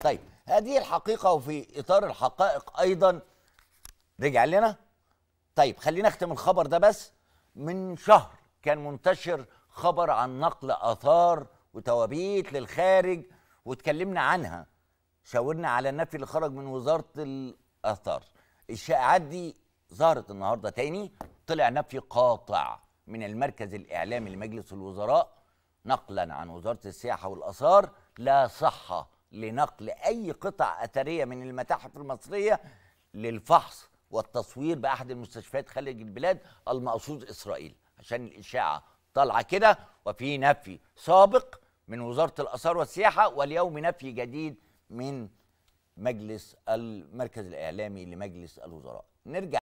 طيب هذه الحقيقة وفي إطار الحقائق أيضا رجع لنا طيب خلينا نختم الخبر ده بس من شهر كان منتشر خبر عن نقل آثار وتوابيت للخارج واتكلمنا عنها شاورنا على النفي اللي خرج من وزارة الآثار الشائعات دي ظهرت النهاردة تاني طلع نفي قاطع من المركز الإعلامي لمجلس الوزراء نقلا عن وزارة السياحة والآثار لا صحة لنقل أي قطع أثرية من المتاحف المصرية للفحص والتصوير بأحد المستشفيات خارج البلاد المقصود إسرائيل عشان الإشاعة طالعة كده وفي نفي سابق من وزارة الآثار والسياحة واليوم نفي جديد من مجلس المركز الإعلامي لمجلس الوزراء نرجع